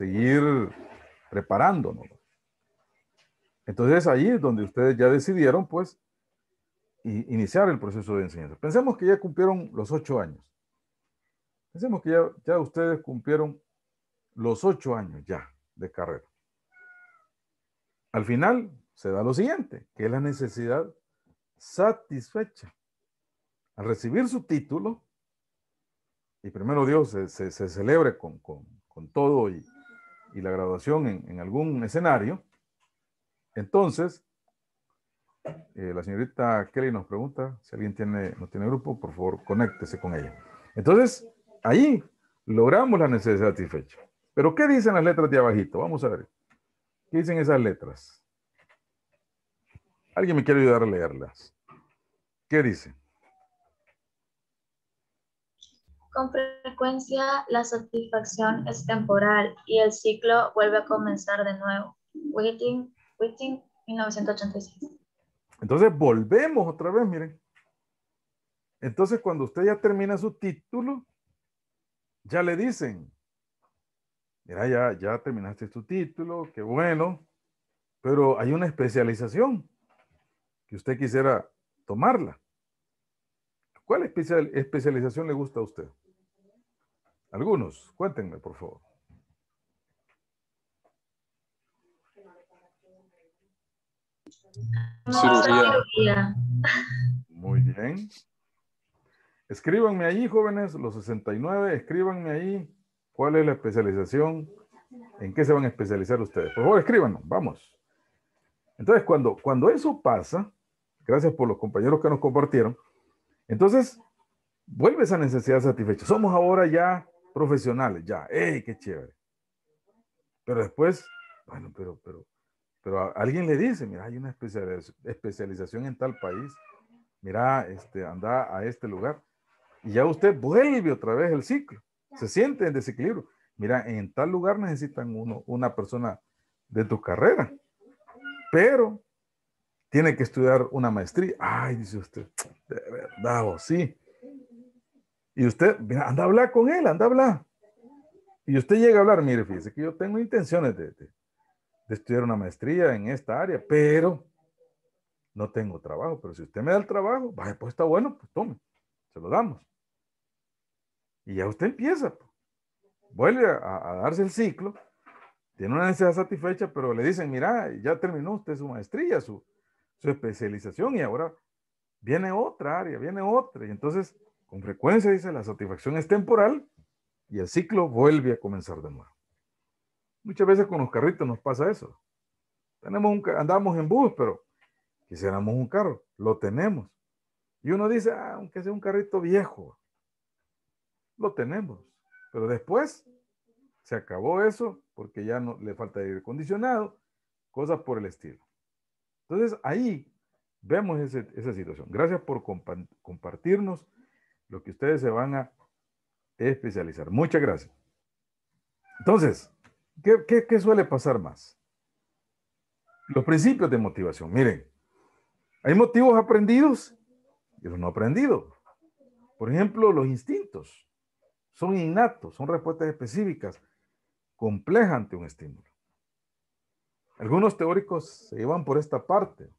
seguir preparándonos. Entonces ahí es donde ustedes ya decidieron, pues, iniciar el proceso de enseñanza. Pensemos que ya cumplieron los ocho años. Pensemos que ya, ustedes cumplieron los ocho años ya de carrera. Al final se da lo siguiente, que es la necesidad satisfecha. Al recibir su título, y primero Dios se, celebre con todo y, y la graduación en, algún escenario, entonces, eh, la señorita Kelly nos pregunta si alguien tiene, no tiene grupo, por favor, conéctese con ella. Entonces, ahí logramos la necesidad satisfecha. Pero, ¿qué dicen las letras de abajito? Vamos a ver. ¿Qué dicen esas letras? ¿Alguien me quiere ayudar a leerlas? ¿Qué dicen? Con frecuencia la satisfacción es temporal y el ciclo vuelve a comenzar de nuevo. Waiting, Waiting, 1986. Entonces volvemos otra vez, miren. Entonces cuando usted ya termina su título, ya le dicen, mira, ya, ya terminaste tu título, qué bueno, pero hay una especialización que usted quisiera tomarla. ¿Cuál especial, especialización le gusta a usted? Algunos, cuéntenme, por favor. cirugía. Muy bien. Escríbanme ahí, jóvenes, los 69, escríbanme ahí cuál es la especialización, en qué se van a especializar ustedes. Por favor, escríbanos, vamos. Entonces, cuando, cuando eso pasa, gracias por los compañeros que nos compartieron, entonces, vuelve esa necesidad satisfecha. Somos ahora ya profesionales, ya. ¡Ey, qué chévere! Pero después, bueno, pero, pero, pero alguien le dice, mira, hay una especialización en tal país, mira, este, anda a este lugar. Y ya usted vuelve otra vez el ciclo, se siente en desequilibrio. Mira, en tal lugar necesitan uno, una persona de tu carrera, pero tiene que estudiar una maestría. Ay, dice usted, de verdad, o sí. Y usted, mira, anda a hablar con él, anda a hablar. Y usted llega a hablar, mire, fíjese que yo tengo intenciones de, estudiar una maestría en esta área, pero no tengo trabajo. Pero si usted me da el trabajo, vaya, pues está bueno, pues tome, se lo damos. Y ya usted empieza. Pues. Vuelve a, a darse el ciclo tiene una necesidad satisfecha, pero le dicen, mira, ya terminó usted su maestría, su, su especialización y ahora viene otra área, viene otra. Y entonces, con frecuencia dice, la satisfacción es temporal y el ciclo vuelve a comenzar de nuevo. Muchas veces con los carritos nos pasa eso. Tenemos un, andamos en bus, pero quisiéramos un carro, lo tenemos. Y uno dice, ah, aunque sea un carrito viejo, lo tenemos. Pero después se acabó eso porque ya no le falta aire acondicionado, cosas por el estilo. Entonces ahí vemos esa situación. Gracias por compartirnos lo que ustedes se van a especializar. Muchas gracias. Entonces, ¿qué, qué suele pasar más? Los principios de motivación. Miren, hay motivos aprendidos y los no aprendidos. Por ejemplo, los instintos son innatos, son respuestas específicas, complejas ante un estímulo. Algunos teóricos se iban por esta parte.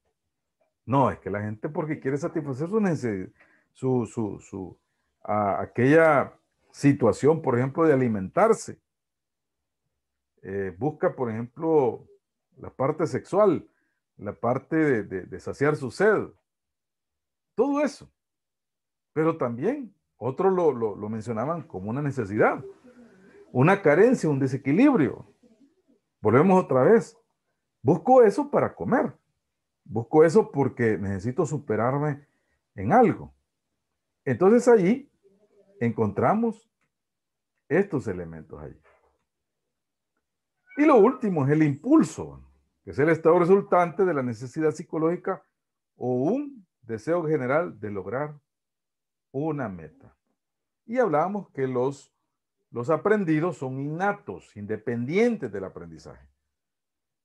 No, es que la gente porque quiere satisfacer su necesidad, su, su, su aquella situación, por ejemplo, de alimentarse. Eh, busca, por ejemplo, la parte sexual, la parte de, saciar su sed. Todo eso. Pero también otros lo, lo, lo, mencionaban como una necesidad, una carencia, un desequilibrio. Volvemos otra vez. Busco eso para comer. Busco eso porque necesito superarme en algo. Entonces allí encontramos estos elementos allí. Y lo último es el impulso, que es el estado resultante de la necesidad psicológica o un deseo general de lograr una meta. Y hablábamos que los, los aprendidos son innatos, independientes del aprendizaje.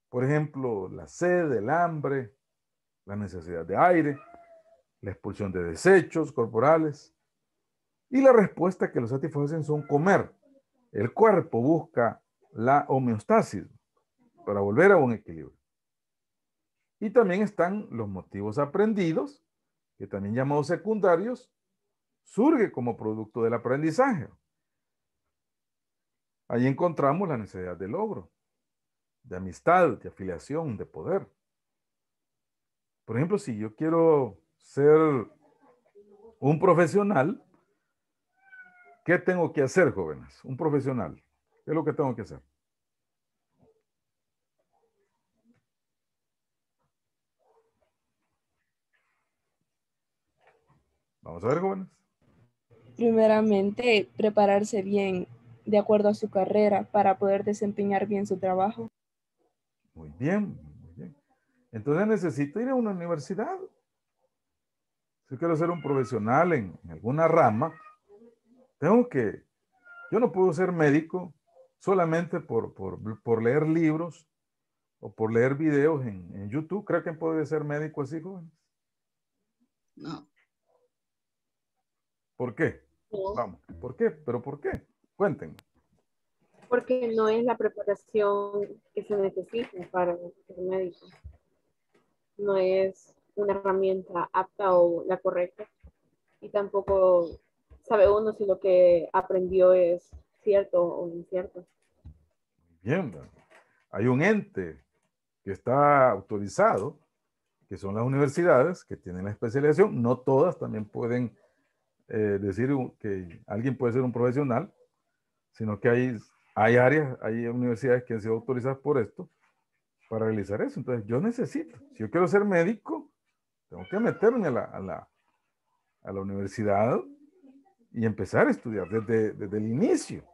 Por ejemplo, la sed, el hambre, la necesidad de aire, la expulsión de desechos corporales. Y la respuesta que los satisfacen son comer. El cuerpo busca la homeostasis para volver a un equilibrio. Y también están los motivos aprendidos, que también llamados secundarios, surge como producto del aprendizaje. Ahí encontramos la necesidad de logro, de amistad, de afiliación, de poder. Por ejemplo, si yo quiero ser un profesional, ¿qué tengo que hacer, jóvenes? Un profesional. ¿Qué es lo que tengo que hacer? Vamos a ver, jóvenes. Primeramente, prepararse bien de acuerdo a su carrera para poder desempeñar bien su trabajo. Muy bien, muy bien. Entonces necesito ir a una universidad. Si quiero ser un profesional en, alguna rama, tengo que, yo no puedo ser médico solamente por, leer libros o por leer videos en, YouTube. ¿Cree que puede ser médico así, jóvenes? No. ¿Por qué? Vamos, ¿por qué? ¿Pero por qué? Cuéntenme porque no es la preparación que se necesita para ser médico. No es una herramienta apta o la correcta. Y tampoco sabe uno si lo que aprendió es cierto o incierto. Bien, hay un ente que está autorizado, que son las universidades, que tienen la especialización. No todas también pueden eh, decir que alguien puede ser un profesional, sino que hay hay áreas, hay universidades que han sido autorizadas por esto para realizar eso. Entonces, yo necesito, si yo quiero ser médico, tengo que meterme a la, a la, a la universidad y empezar a estudiar desde, desde el inicio,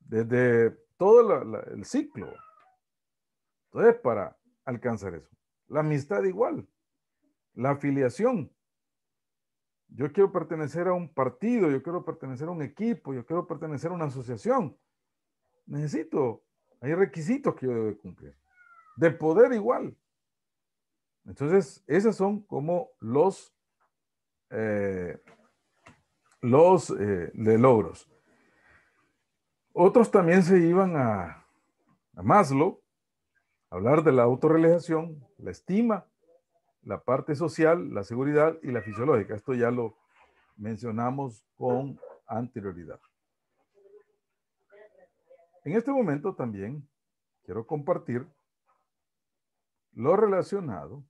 desde todo el ciclo. Entonces, para alcanzar eso. La amistad igual, la afiliación. Yo quiero pertenecer a un partido, yo quiero pertenecer a un equipo, yo quiero pertenecer a una asociación. Necesito, hay requisitos que yo debo cumplir. De poder igual. Entonces, esas son como los, eh, los eh, logros. Otros también se iban a, a Maslow, hablar de la autorrealización, la estima, la parte social, la seguridad y la fisiológica. Esto ya lo mencionamos con anterioridad. En este momento también quiero compartir lo relacionado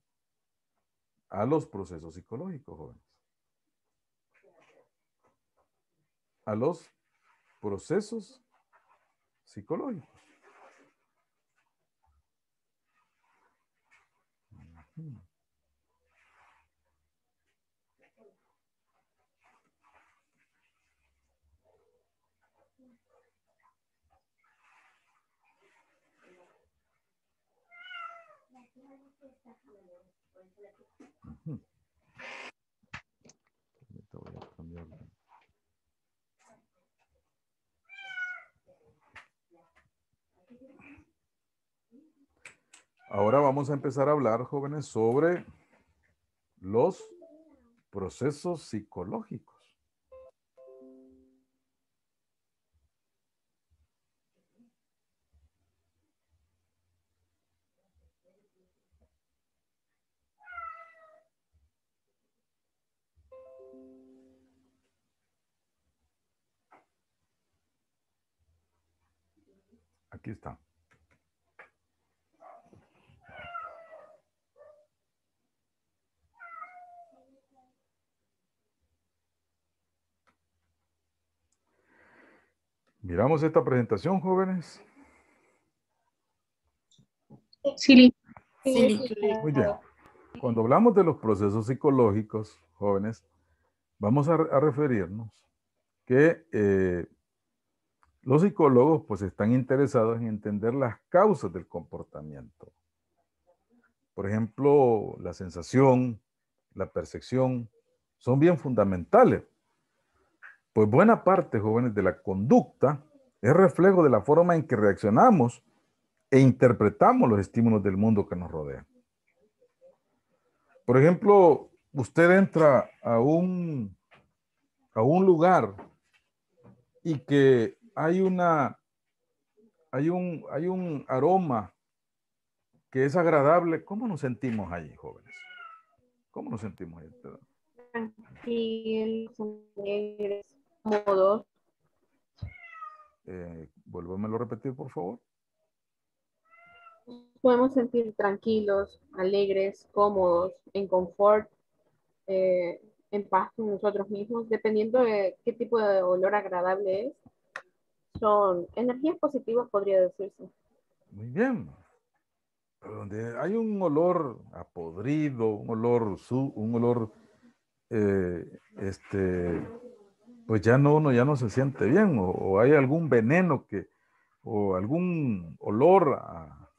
a los procesos psicológicos, jóvenes. A los procesos psicológicos. Ahora vamos a empezar a hablar, jóvenes, sobre los procesos psicológicos. Aquí está. ¿Miramos esta presentación, jóvenes? Sí. sí. Muy bien. Cuando hablamos de los procesos psicológicos, jóvenes, vamos a, referirnos que eh, los psicólogos pues están interesados en entender las causas del comportamiento. Por ejemplo, la sensación, la percepción, son bien fundamentales pues buena parte, jóvenes, de la conducta es reflejo de la forma en que reaccionamos e interpretamos los estímulos del mundo que nos rodea. Por ejemplo, usted entra a un, a un lugar y que hay una hay un hay un aroma que es agradable, ¿cómo nos sentimos allí, jóvenes? ¿Cómo nos sentimos allí? dos. Eh, a repetir, por favor. Podemos sentir tranquilos, alegres, cómodos, en confort, eh, en paz con nosotros mismos, dependiendo de qué tipo de olor agradable es. Son energías positivas, podría decirse. Muy bien. donde hay un olor podrido, un olor, su, un olor eh, este, pues ya no uno ya no se siente bien o, hay algún veneno que o algún olor a,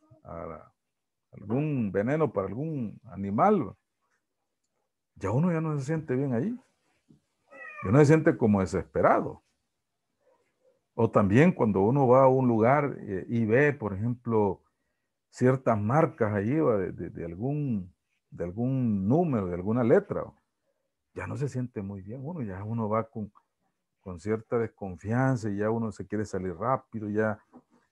algún veneno para algún animal, ya uno ya no se siente bien ahí. Ya uno se siente como desesperado. O también cuando uno va a un lugar eh, y, ve, por ejemplo, ciertas marcas ahí de, de, de, algún, de algún número, de alguna letra, ya no se siente muy bien uno, ya uno va con, con cierta desconfianza y ya uno se quiere salir rápido, ya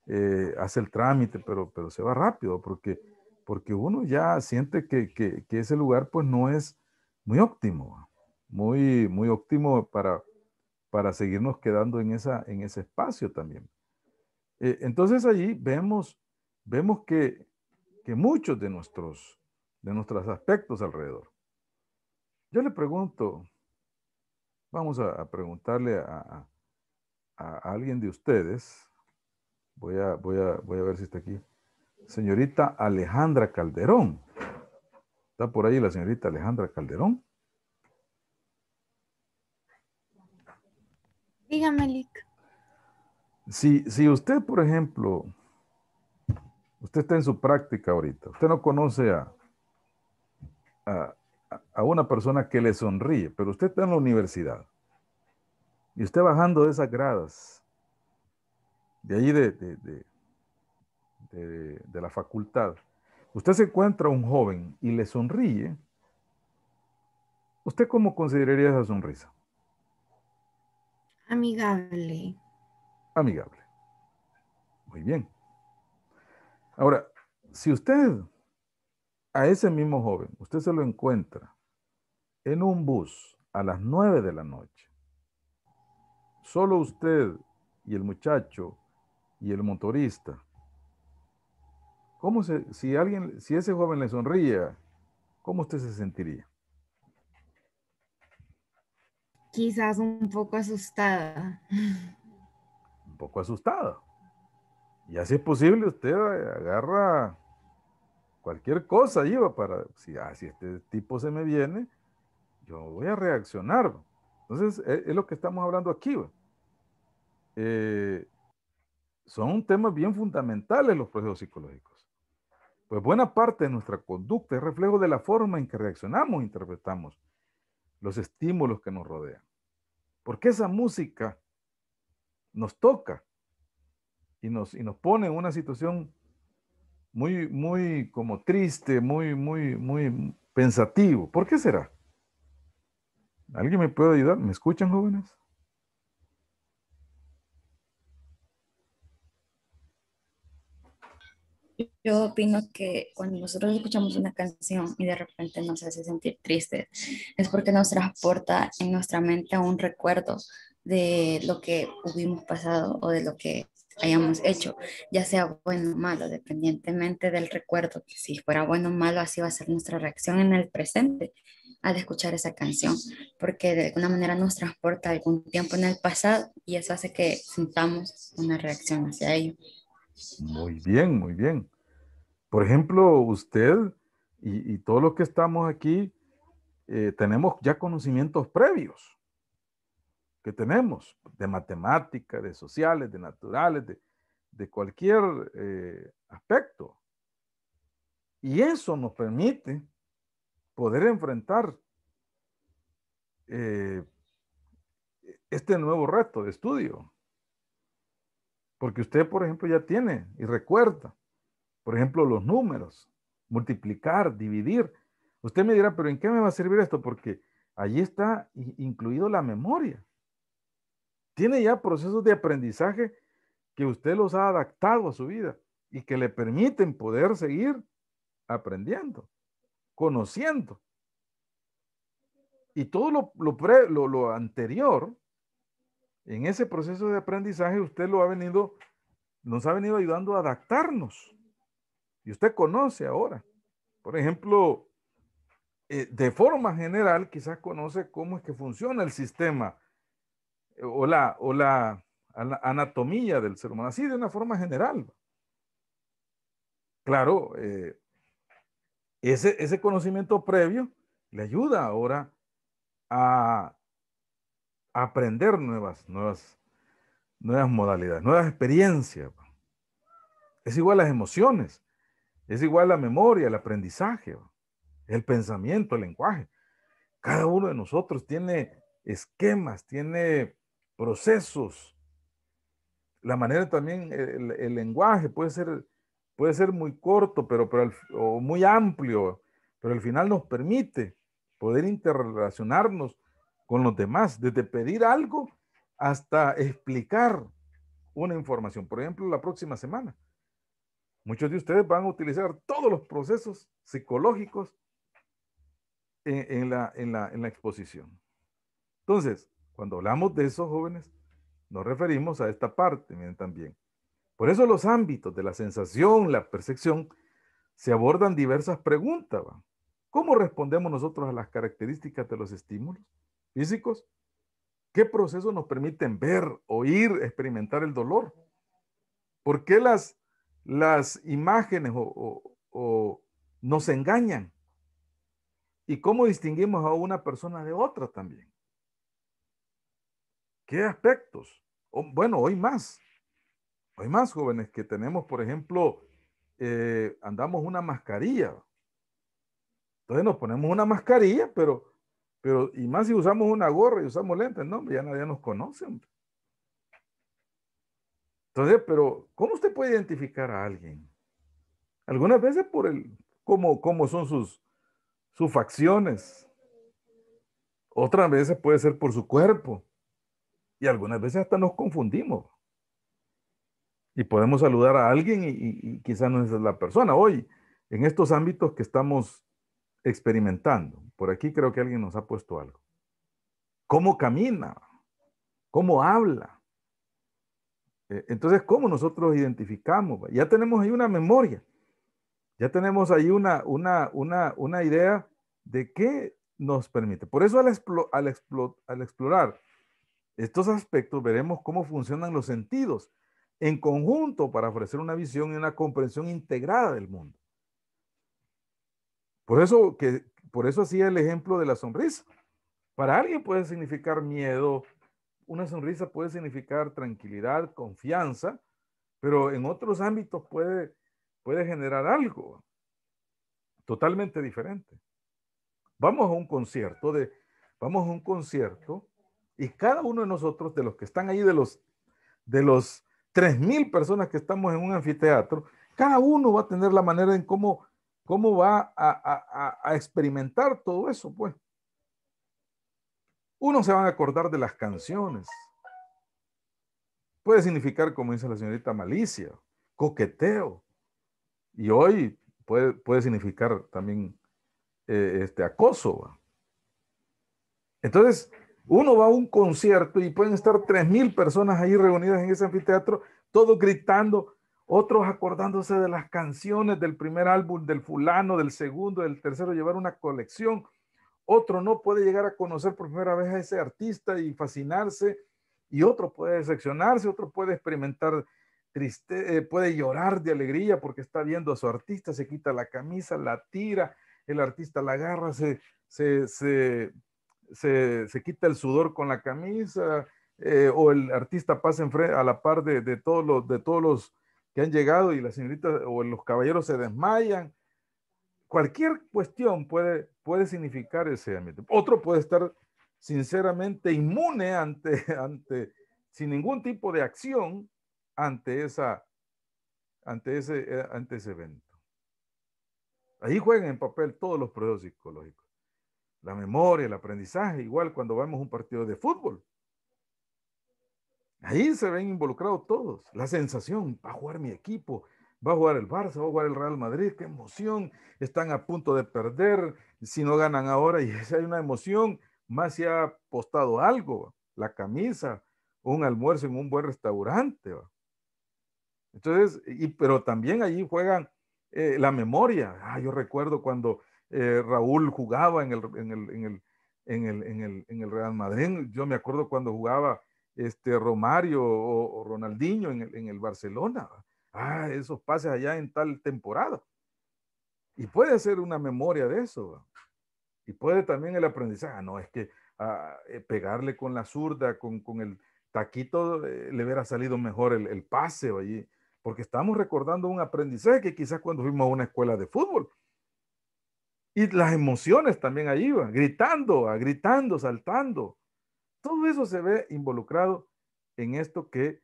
eh, hace el trámite, pero, pero se va rápido porque, porque uno ya siente que, ese lugar pues no es muy óptimo, muy, muy óptimo para, para seguirnos quedando en, esa, en ese espacio también. Eh, entonces allí vemos, vemos que, muchos de nuestros, de nuestros aspectos alrededor. Yo le pregunto, Vamos a, preguntarle a, alguien de ustedes. Voy a, voy, a, voy a ver si está aquí. Señorita Alejandra Calderón. ¿Está por ahí la señorita Alejandra Calderón? Dígame, Lick. Si, si usted, por ejemplo, usted está en su práctica ahorita, usted no conoce a, a, a una persona que le sonríe, pero usted está en la universidad y usted bajando de esas gradas, de allí de, de la facultad, usted se encuentra a un joven y le sonríe, ¿usted cómo consideraría esa sonrisa? Amigable. Amigable. Muy bien. Ahora, si usted a ese mismo joven, usted se lo encuentra en un bus a las nueve de la noche. Solo usted y el muchacho y el motorista. ¿Cómo se, si alguien, si ese joven le sonría, cómo usted se sentiría? Quizás un poco asustada. Un poco asustada. Y así es posible, usted agarra cualquier cosa iba para, ah, si, este tipo se me viene, yo voy a reaccionar. Entonces, e, es, lo que estamos hablando aquí. Eh, son temas bien fundamentales los procesos psicológicos. Pues buena parte de nuestra conducta es reflejo de la forma en que reaccionamos, e interpretamos los estímulos que nos rodean. Porque esa música nos toca y nos, y nos pone en una situación muy, muy como triste, muy, muy, muy pensativo. ¿Por qué será? ¿Alguien me puede ayudar? ¿Me escuchan, jóvenes? Yo opino que cuando nosotros escuchamos una canción y de repente nos hace sentir triste, es porque nos transporta en nuestra mente a un recuerdo de lo que hubimos pasado o de lo que hayamos hecho, ya sea bueno o malo, dependientemente del recuerdo, si fuera bueno o malo, así va a ser nuestra reacción en el presente al escuchar esa canción, porque de alguna manera nos transporta algún tiempo en el pasado y eso hace que sintamos una reacción hacia ello. Muy bien, muy bien. Por ejemplo, usted y, y todos los que estamos aquí eh, tenemos ya conocimientos previos tenemos, de matemática, de sociales, de naturales, de, cualquier eh, aspecto. Y eso nos permite poder enfrentar eh, este nuevo reto de estudio. Porque usted, por ejemplo, ya tiene y recuerda, por ejemplo, los números, multiplicar, dividir. Usted me dirá, pero ¿en qué me va a servir esto? Porque allí está incluido la memoria tiene ya procesos de aprendizaje que usted los ha adaptado a su vida y que le permiten poder seguir aprendiendo, conociendo. Y todo lo, lo, anterior, en ese proceso de aprendizaje, usted lo ha venido, nos ha venido ayudando a adaptarnos. Y usted conoce ahora. Por ejemplo, eh, de forma general, quizás conoce cómo es que funciona el sistema o la, anatomía del ser humano, así de una forma general. Claro, eh, ese, ese conocimiento previo le ayuda ahora a aprender nuevas, nuevas, nuevas modalidades, nuevas experiencias. Es igual las emociones, es igual la memoria, el aprendizaje, el pensamiento, el lenguaje. Cada uno de nosotros tiene esquemas, tiene procesos, la manera también, el, lenguaje puede ser, puede ser muy corto pero, pero o muy amplio, pero al final nos permite poder interrelacionarnos con los demás, desde pedir algo hasta explicar una información. Por ejemplo, la próxima semana, muchos de ustedes van a utilizar todos los procesos psicológicos la, en, la, en la exposición. Entonces, cuando hablamos de esos jóvenes, nos referimos a esta parte, también. Por eso los ámbitos de la sensación, la percepción, se abordan diversas preguntas. ¿Cómo respondemos nosotros a las características de los estímulos físicos? ¿Qué procesos nos permiten ver, oír, experimentar el dolor? ¿Por qué las, las imágenes nos engañan? ¿Y cómo distinguimos a una persona de otra también? ¿Qué aspectos? bueno, hoy más. Hoy más jóvenes que tenemos, por ejemplo, eh, andamos una mascarilla. Entonces nos ponemos una mascarilla, pero, pero, y más si usamos una gorra y usamos lentes, no, ya nadie nos conoce. Entonces, pero, ¿cómo usted puede identificar a alguien? Algunas veces por el, cómo, cómo son sus, sus facciones. Otras veces puede ser por su cuerpo. Y algunas veces hasta nos confundimos. Y podemos saludar a alguien y, quizás no es la persona. Hoy, en estos ámbitos que estamos experimentando, por aquí creo que alguien nos ha puesto algo. ¿Cómo camina? ¿Cómo habla? Eh, entonces, ¿cómo nosotros identificamos? Ya tenemos ahí una memoria, ya tenemos ahí una, una, una, una idea de qué nos permite. Por eso al, al, al explorar estos aspectos veremos cómo funcionan los sentidos en conjunto para ofrecer una visión y una comprensión integrada del mundo. Por eso, que, por eso hacía el ejemplo de la sonrisa. Para alguien puede significar miedo, una sonrisa puede significar tranquilidad, confianza, pero en otros ámbitos puede, puede generar algo totalmente diferente. Vamos a un concierto de, vamos a un concierto y cada uno de nosotros, de los que están ahí, de los, de los 3.000 personas que estamos en un anfiteatro, cada uno va a tener la manera en cómo, cómo va a, experimentar todo eso, pues. Uno se van a acordar de las canciones. Puede significar, como dice la señorita, malicia, coqueteo. Y hoy puede, puede significar también eh, este acoso. Entonces, uno va a un concierto y pueden estar tres mil personas ahí reunidas en ese anfiteatro, todos gritando, otros acordándose de las canciones del primer álbum, del fulano, del segundo, del tercero, llevar una colección. Otro no puede llegar a conocer por primera vez a ese artista y fascinarse, y otro puede decepcionarse, otro puede experimentar triste, eh, puede llorar de alegría porque está viendo a su artista, se quita la camisa, la tira, el artista la agarra, se, se se, quita el sudor con la camisa, eh, o el artista pasa en frente, a la par de, todos los, de todos los que han llegado y las señoritas o los caballeros se desmayan. Cualquier cuestión puede, puede significar ese ambiente. Otro puede estar sinceramente inmune ante, ante sin ningún tipo de acción ante, esa, ante, ese, eh, ante ese evento. Ahí juegan en papel todos los procesos psicológicos. La memoria, el aprendizaje, igual cuando a un partido de fútbol. Ahí se ven involucrados todos. La sensación, va a jugar mi equipo, va a jugar el Barça, va a jugar el Real Madrid, qué emoción, están a punto de perder, si no ganan ahora, y hay una emoción, más si ha apostado algo, la camisa, un almuerzo en un buen restaurante. Entonces, y, pero también allí juegan eh, la memoria. Ah, yo recuerdo cuando eh, Raúl jugaba en el, en el, Real Madrid. Yo me acuerdo cuando jugaba este Romario o, Ronaldinho en el, Barcelona. Ah, esos pases allá en tal temporada. Y puede ser una memoria de eso. Y puede también el aprendizaje. Ah, no, es que ah, eh, pegarle con la zurda, con, el taquito, eh, le hubiera salido mejor el, el pase allí. Porque estamos recordando un aprendizaje que quizás cuando fuimos a una escuela de fútbol y las emociones también ahí van, gritando, ah, gritando, saltando. Todo eso se ve involucrado en esto que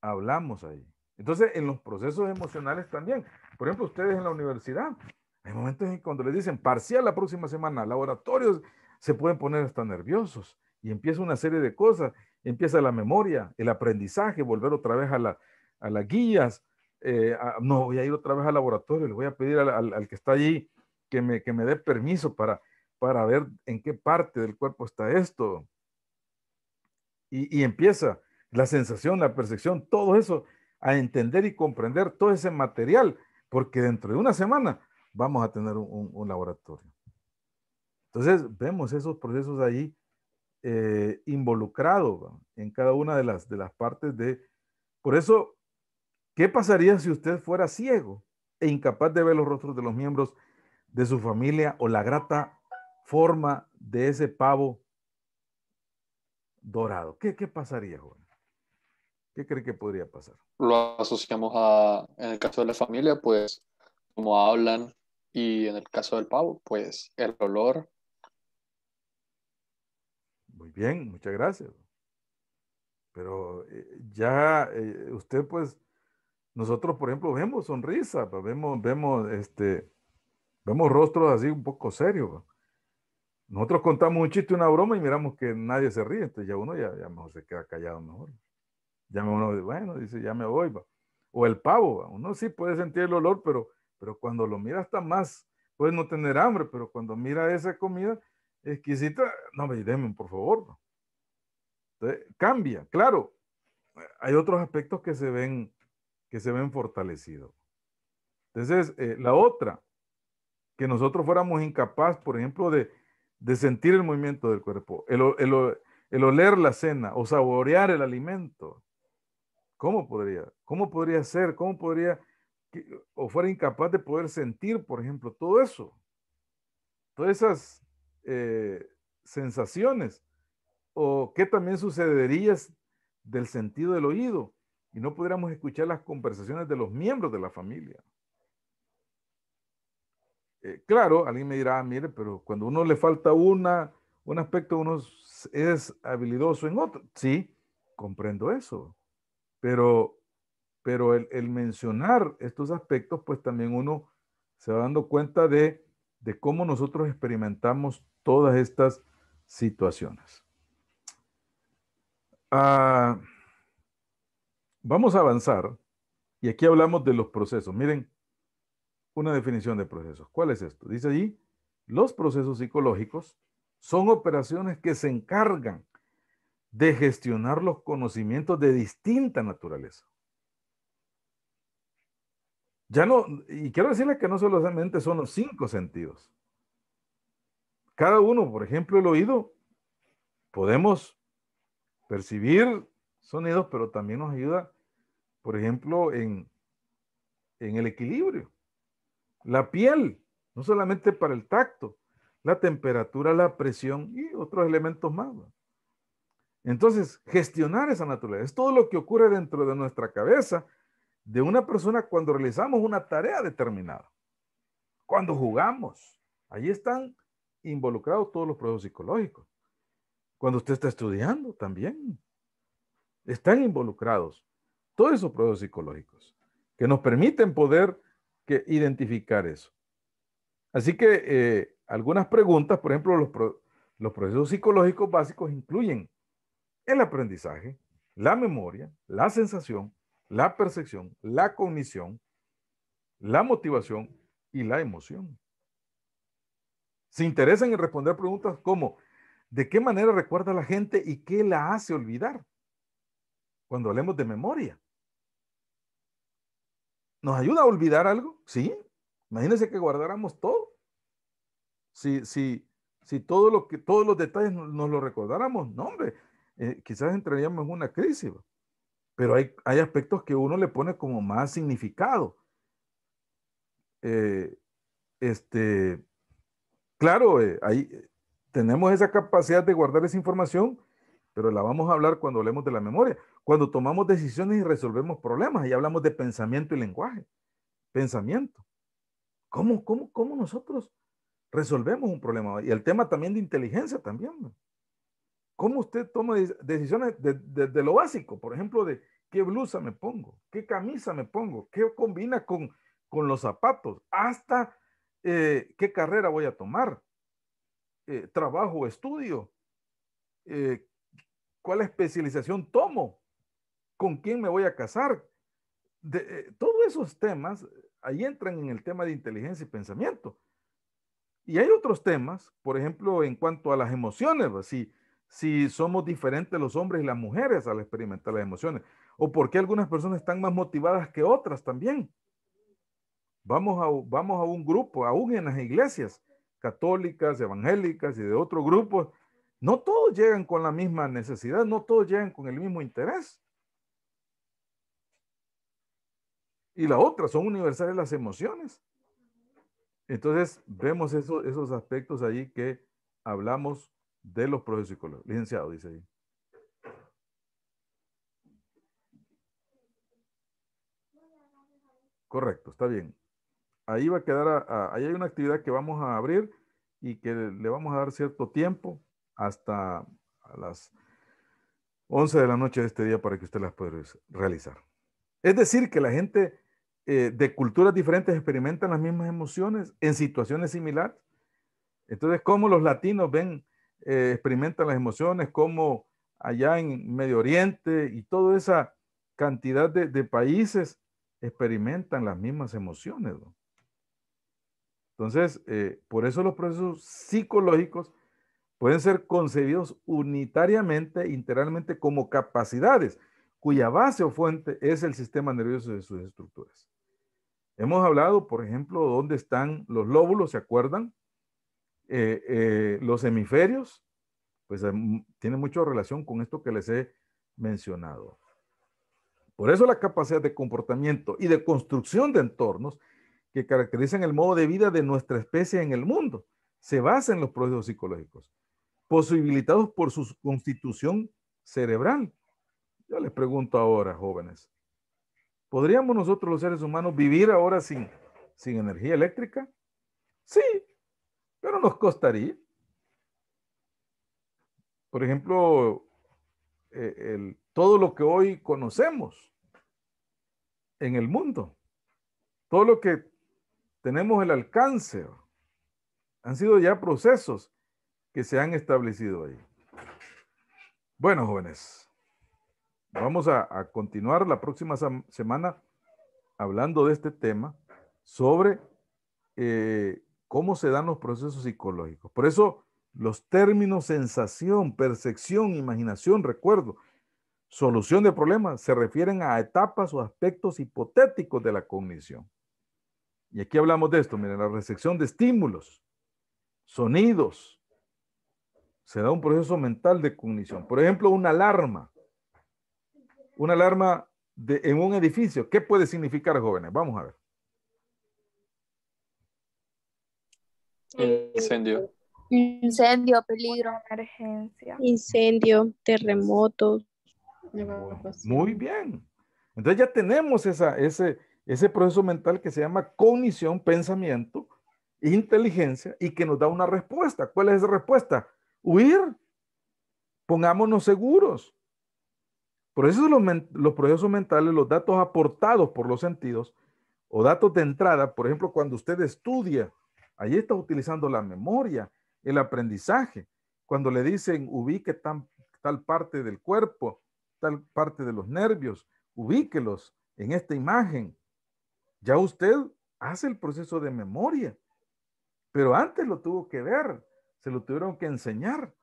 hablamos ahí. Entonces, en los procesos emocionales también. Por ejemplo, ustedes en la universidad, hay momentos en que cuando les dicen parcial la próxima semana, laboratorios, se pueden poner hasta nerviosos y empieza una serie de cosas. Empieza la memoria, el aprendizaje, volver otra vez a, la, a las guías. Eh, no, voy a ir otra vez al laboratorio, le voy a pedir al que está allí que me, que me dé permiso para, para ver en qué parte del cuerpo está esto. Y, y empieza la sensación, la percepción, todo eso, a entender y comprender todo ese material, porque dentro de una semana vamos a tener un, un, laboratorio. Entonces, vemos esos procesos ahí eh, involucrados en cada una de las, de las partes de... Por eso, ¿qué pasaría si usted fuera ciego e incapaz de ver los rostros de los miembros de su familia o la grata forma de ese pavo dorado. ¿Qué, qué pasaría, joven? ¿Qué cree que podría pasar? Lo asociamos a, en el caso de la familia, pues, como hablan, y en el caso del pavo, pues, el olor. Muy bien, muchas gracias. Pero eh, ya eh, usted, pues, nosotros, por ejemplo, vemos sonrisa, pues, vemos, vemos este, vemos rostros así un poco serios. Nosotros contamos un chiste, una broma y miramos que nadie se ríe, entonces ya uno ya, mejor se queda callado mejor. Ya uno, dice, bueno, dice, ya me voy. O el pavo, uno sí puede sentir el olor, pero, pero cuando lo mira está más, puede no tener hambre, pero cuando mira esa comida exquisita, no me digan por favor. Entonces, cambia, claro. Hay otros aspectos que se ven, que se ven fortalecidos. Entonces, eh, la otra, que nosotros fuéramos incapaz, por ejemplo, de, de, sentir el movimiento del cuerpo, el, oler la cena o saborear el alimento. ¿Cómo podría? ¿Cómo podría ser? ¿Cómo podría? O fuera incapaz de poder sentir, por ejemplo, todo eso. Todas esas eh, sensaciones. ¿O qué también sucedería del sentido del oído? Y no pudiéramos escuchar las conversaciones de los miembros de la familia. Eh, claro, alguien me dirá, ah, mire, pero cuando uno le falta una, un aspecto, uno es habilidoso en otro. Sí, comprendo eso. Pero, pero el, mencionar estos aspectos, pues también uno se va dando cuenta de, cómo nosotros experimentamos todas estas situaciones. Ah, vamos a avanzar. Y aquí hablamos de los procesos. Miren, una definición de procesos. ¿Cuál es esto? Dice allí, los procesos psicológicos son operaciones que se encargan de gestionar los conocimientos de distinta naturaleza. Ya no, y quiero decirles que no solamente son los cinco sentidos. Cada uno, por ejemplo, el oído, podemos percibir sonidos, pero también nos ayuda, por ejemplo, en, en el equilibrio la piel, no solamente para el tacto, la temperatura, la presión y otros elementos más. Entonces, gestionar esa naturaleza es todo lo que ocurre dentro de nuestra cabeza de una persona cuando realizamos una tarea determinada, cuando jugamos. Ahí están involucrados todos los procesos psicológicos. Cuando usted está estudiando también, están involucrados todos esos procesos psicológicos que nos permiten poder que identificar eso. Así que eh, algunas preguntas, por ejemplo, los, procesos psicológicos básicos incluyen el aprendizaje, la memoria, la sensación, la percepción, la cognición, la motivación y la emoción. Se interesan en responder preguntas como ¿de qué manera recuerda la gente y qué la hace olvidar? Cuando hablemos de memoria. ¿Nos ayuda a olvidar algo? Sí. Imagínense que guardáramos todo. Si, si, si todo lo que, todos los detalles nos, lo recordáramos, no, hombre, eh, quizás entraríamos en una crisis. Pero hay, hay, aspectos que uno le pone como más significado. Eh, este, claro, eh, ahí tenemos esa capacidad de guardar esa información pero la vamos a hablar cuando hablemos de la memoria, cuando tomamos decisiones y resolvemos problemas, y hablamos de pensamiento y lenguaje. Pensamiento. ¿Cómo, cómo, cómo nosotros resolvemos un problema? Y el tema también de inteligencia también. ¿Cómo usted toma decisiones desde de, lo básico? Por ejemplo, de qué blusa me pongo, qué camisa me pongo, qué combina con, los zapatos, hasta eh, qué carrera voy a tomar, eh, trabajo, estudio, eh, cuál especialización tomo, con quién me voy a casar. De, eh, todos esos temas eh, ahí entran en el tema de inteligencia y pensamiento. Y hay otros temas, por ejemplo, en cuanto a las emociones, pues, si, si somos diferentes los hombres y las mujeres al experimentar las emociones, o por qué algunas personas están más motivadas que otras también. Vamos a, vamos a un grupo, aún en las iglesias católicas, evangélicas y de otro grupo. No todos llegan con la misma necesidad, no todos llegan con el mismo interés. Y la otra, son universales las emociones. Entonces, vemos esos aspectos allí que hablamos de los procesos psicológicos. Licenciado, dice ahí. Correcto, está bien. Ahí va a quedar, ahí hay una actividad que vamos a abrir y que le vamos a dar cierto tiempo hasta las 11 de la noche de este día para que usted las pueda realizar. Es decir, que la gente eh, de culturas diferentes experimentan las mismas emociones en situaciones similares. Entonces, ¿cómo los latinos ven, eh, experimentan las emociones? como allá en Medio Oriente y toda esa cantidad de, países experimentan las mismas emociones? Entonces, eh, por eso los procesos psicológicos pueden ser concebidos unitariamente, integralmente como capacidades, cuya base o fuente es el sistema nervioso de sus estructuras. Hemos hablado, por ejemplo, dónde están los lóbulos, ¿se acuerdan? Eh, eh, los hemisferios, pues em, tiene mucha relación con esto que les he mencionado. Por eso la capacidad de comportamiento y de construcción de entornos que caracterizan el modo de vida de nuestra especie en el mundo se basa en los procesos psicológicos posibilitados por su constitución cerebral. Yo les pregunto ahora, jóvenes, ¿podríamos nosotros los seres humanos vivir ahora sin, sin energía eléctrica? Sí, pero nos costaría. Por ejemplo, eh, todo lo que hoy conocemos en el mundo, todo lo que tenemos el alcance, han sido ya procesos que se han establecido ahí. Bueno, jóvenes, vamos a, continuar la próxima semana hablando de este tema sobre eh, cómo se dan los procesos psicológicos. Por eso los términos sensación, percepción, imaginación, recuerdo, solución de problemas se refieren a etapas o aspectos hipotéticos de la cognición. Y aquí hablamos de esto, miren, la recepción de estímulos, sonidos, se da un proceso mental de cognición. Por ejemplo, una alarma. Una alarma en un edificio. ¿Qué puede significar, jóvenes? Vamos a ver. Incendio. Incendio, peligro, emergencia. Incendio, terremoto. muy bien. Entonces ya tenemos ese, ese proceso mental que se llama cognición, pensamiento, inteligencia y que nos da una respuesta. ¿Cuál es esa respuesta? huir. Pongámonos seguros. Por eso los, procesos mentales, los datos aportados por los sentidos o datos de entrada, por ejemplo, cuando usted estudia, ahí está utilizando la memoria, el aprendizaje. Cuando le dicen ubique tal parte del cuerpo, tal parte de los nervios, ubíquelos en esta imagen. Ya usted hace el proceso de memoria, pero antes lo tuvo que ver, se lo tuvieron que enseñar,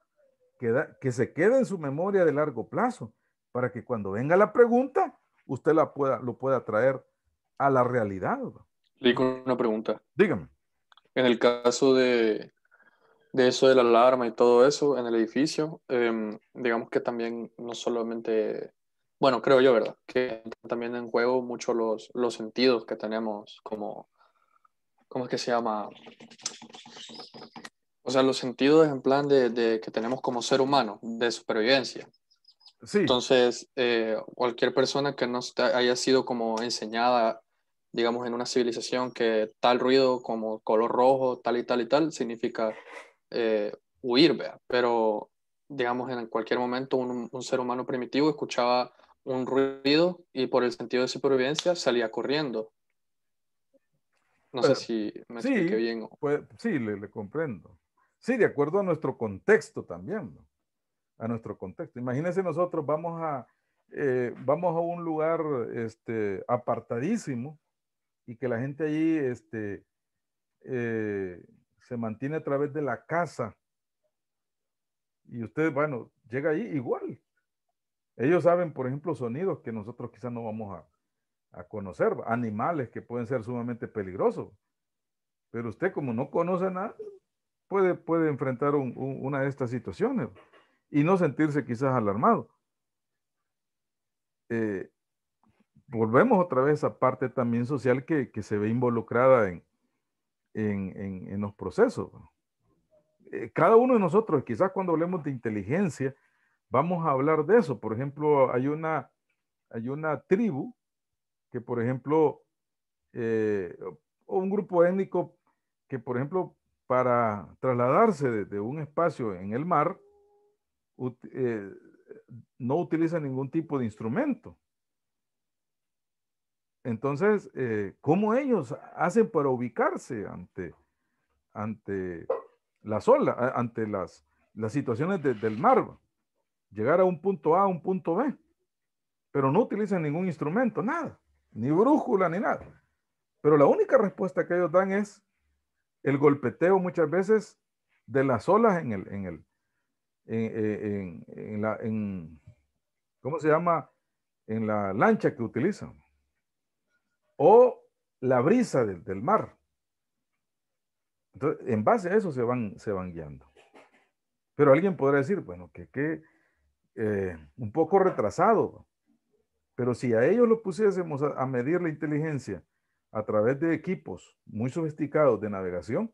que, que se quede en su memoria de largo plazo, para que cuando venga la pregunta, usted la pueda, lo pueda traer a la realidad. digo una pregunta. Dígame. En el caso de, de eso de la alarma y todo eso en el edificio, em, digamos que también no solamente, bueno, creo yo, ¿verdad? Que también en juego mucho los, los sentidos que tenemos, como, ¿cómo es que se llama? O sea, los sentidos en plan de, de que tenemos como ser humano, de supervivencia. Sí. Entonces, eh, cualquier persona que no haya sido como enseñada, digamos, en una civilización que tal ruido como color rojo, tal y tal y tal, significa eh, huir, ¿vea? Pero, digamos, en cualquier momento un, ser humano primitivo escuchaba un ruido y por el sentido de supervivencia salía corriendo. No sé pues, si me expliqué bien. Pues, sí, le, le, comprendo. Sí, de acuerdo a nuestro contexto también, ¿no? a nuestro contexto. Imagínense nosotros vamos a, eh, vamos a un lugar este, apartadísimo y que la gente allí este, eh, se mantiene a través de la casa. Y usted, bueno, llega ahí, igual. Ellos saben, por ejemplo, sonidos que nosotros quizás no vamos a conocer, animales que pueden ser sumamente peligrosos. Pero usted como no conoce nada, puede, enfrentar una de estas situaciones y no sentirse quizás alarmado. Eh, volvemos otra vez a parte también social que, se ve involucrada en, en, los procesos. Eh, cada uno de nosotros, quizás cuando hablemos de inteligencia, vamos a hablar de eso. Por ejemplo, hay una, hay una tribu que, por ejemplo, eh, o un grupo étnico que, por ejemplo, para trasladarse desde un espacio en el mar, eh, no utiliza ningún tipo de instrumento. Entonces, eh, ¿cómo ellos hacen para ubicarse ante, ante las olas, ante las, las situaciones del mar? Llegar a un punto A, a un punto B. Pero no utilizan ningún instrumento, nada, ni brújula, ni nada. Pero la única respuesta que ellos dan es el golpeteo muchas veces de las olas en el, en el, en, la, en, ¿cómo se llama? En la lancha que utilizan. O la brisa del, mar. Entonces, en base a eso se van, se van guiando. Pero alguien podrá decir, bueno, que, que eh, un poco retrasado. Pero si a ellos lo pusiésemos a medir la inteligencia a través de equipos muy sofisticados de navegación,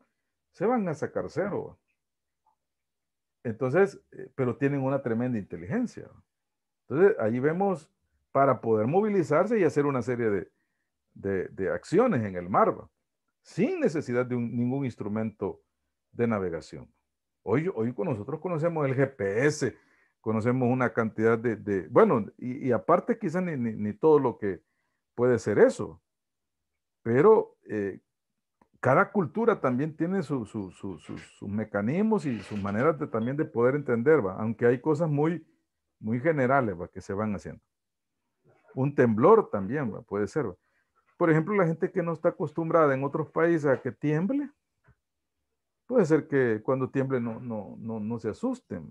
se van a sacar cero. Entonces, eh, pero tienen una tremenda inteligencia. Entonces, ahí vemos para poder movilizarse y hacer una serie de, acciones en el mar, sin necesidad de ningún instrumento de navegación. Hoy, hoy nosotros conocemos el GPS, conocemos una cantidad de, bueno, y, aparte quizás ni todo lo que puede ser eso, pero eh, cada cultura también tiene sus mecanismos y sus maneras de, también de poder entender, aunque hay cosas muy, muy generales que se van haciendo. Un temblor también puede ser. Por ejemplo, la gente que no está acostumbrada en otros países a que tiemble, puede ser que cuando tiemble no, no, no, no se asusten.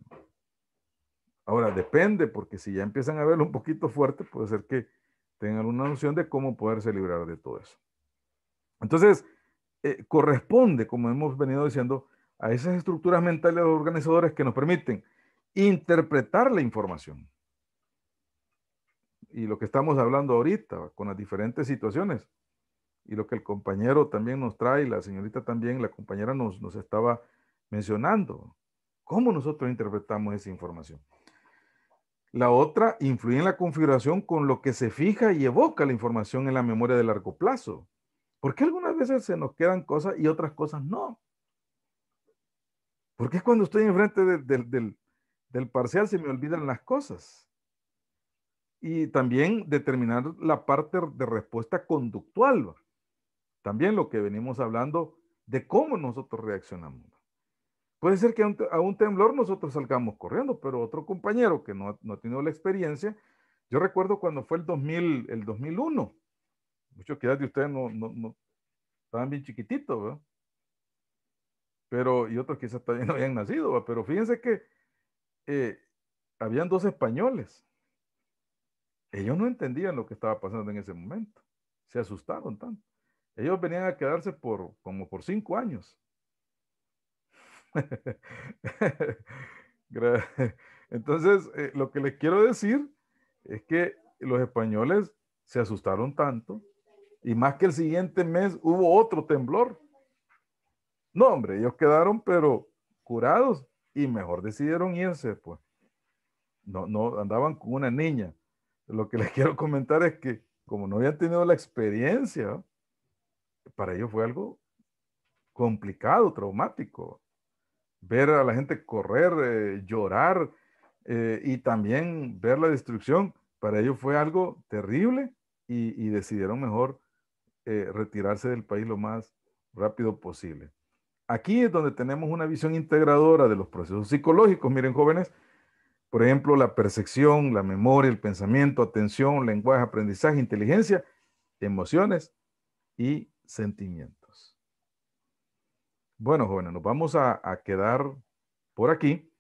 Ahora, depende, porque si ya empiezan a verlo un poquito fuerte, puede ser que tengan una noción de cómo poderse librar de todo eso. Entonces, eh, corresponde, como hemos venido diciendo, a esas estructuras mentales de organizadores que nos permiten interpretar la información. Y lo que estamos hablando ahorita, con las diferentes situaciones, y lo que el compañero también nos trae, la señorita también, la compañera nos, nos estaba mencionando, cómo nosotros interpretamos esa información. La otra influye en la configuración con lo que se fija y evoca la información en la memoria de largo plazo. ¿Por qué algunas veces se nos quedan cosas y otras cosas no? Porque qué cuando estoy enfrente del, parcial se me olvidan las cosas. Y también determinar la parte de respuesta conductual. También lo que venimos hablando de cómo nosotros reaccionamos. Puede ser que a un temblor nosotros salgamos corriendo, pero otro compañero que no, ha tenido la experiencia, yo recuerdo cuando fue el, 2000, el 2001, Muchos quizás de ustedes no, no, no estaban bien chiquititos, ¿verdad? Pero, y otros quizás también no habían nacido, ¿verdad? pero fíjense que eh, habían dos españoles. Ellos no entendían lo que estaba pasando en ese momento. Se asustaron tanto. Ellos venían a quedarse por como por cinco años. Entonces, eh, lo que les quiero decir es que los españoles se asustaron tanto y más que el siguiente mes hubo otro temblor. No, hombre, ellos quedaron pero curados y mejor decidieron irse, pues. No, no, andaban con una niña. Lo que les quiero comentar es que como no habían tenido la experiencia, para ellos fue algo complicado, traumático. Ver a la gente correr, eh, llorar eh, y también ver la destrucción, para ellos fue algo terrible y decidieron mejor eh, retirarse del país lo más rápido posible. Aquí es donde tenemos una visión integradora de los procesos psicológicos. Miren, jóvenes, por ejemplo, la percepción, la memoria, el pensamiento, atención, lenguaje, aprendizaje, inteligencia, emociones y sentimientos. Bueno, jóvenes, nos vamos a, quedar por aquí,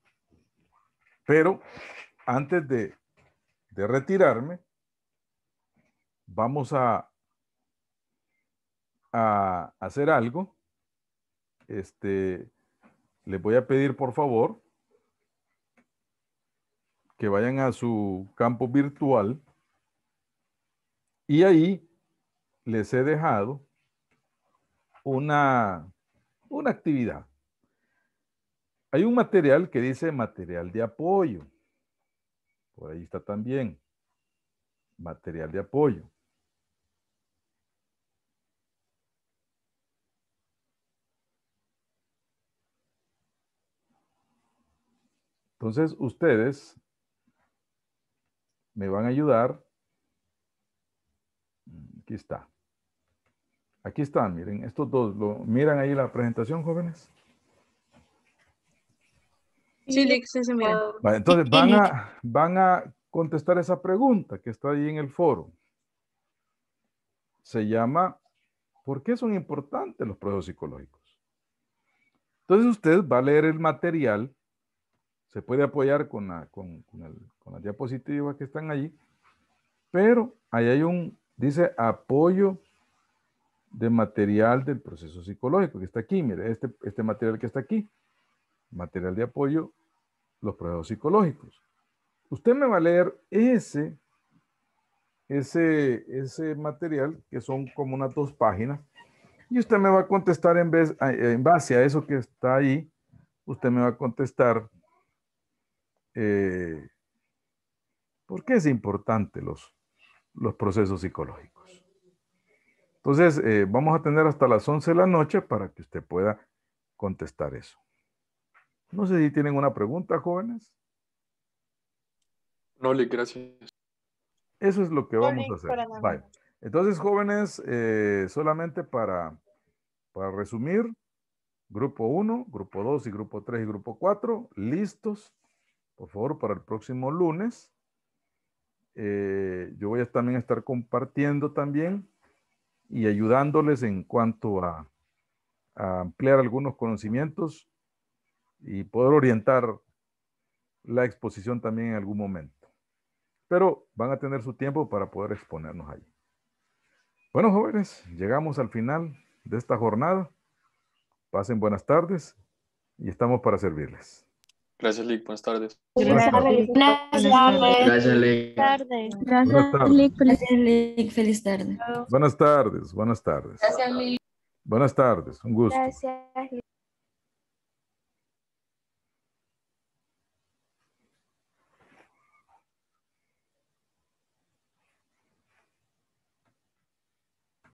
pero antes de, de retirarme, vamos a, a hacer algo, este, les voy a pedir por favor que vayan a su campo virtual y ahí les he dejado una, una actividad. Hay un material que dice material de apoyo. Por ahí está también. Material de apoyo. Entonces, ustedes me van a ayudar. Aquí está. Aquí están, miren, estos dos. Lo, ¿Miran ahí la presentación, jóvenes? Sí, sí, sí, mira. entonces van a, van a contestar esa pregunta que está ahí en el foro. Se llama, ¿por qué son importantes los procesos psicológicos? Entonces usted va a leer el material se puede apoyar con, con, las diapositivas que están allí, pero ahí hay un, dice apoyo de material del proceso psicológico que está aquí. Mire, este, este material que está aquí, material de apoyo, los procesos psicológicos. Usted me va a leer ese, ese, ese material, que son como unas dos páginas, y usted me va a contestar en, vez, en base a eso que está ahí, usted me va a contestar eh, ¿por qué es importante los, los procesos psicológicos? Entonces, eh, vamos a tener hasta las 11 de la noche para que usted pueda contestar eso. No sé si tienen una pregunta, jóvenes. No, le gracias. Eso es lo que vamos a hacer. Entonces, jóvenes, eh, solamente para, para resumir, grupo 1, grupo 2 y grupo 3 y grupo 4, listos por favor, para el próximo lunes. Eh, yo voy a también estar compartiendo también y ayudándoles en cuanto a, ampliar algunos conocimientos y poder orientar la exposición también en algún momento. Pero van a tener su tiempo para poder exponernos allí. Bueno, jóvenes, llegamos al final de esta jornada. Pasen buenas tardes y estamos para servirles. Gracias, Lick. Buenas tardes. Gracias, Lick. Buenas tardes. Gracias, Lick. Feliz tarde. Buenas tardes. Buenas tardes. Gracias, Buenas tardes. Un gusto. Gracias,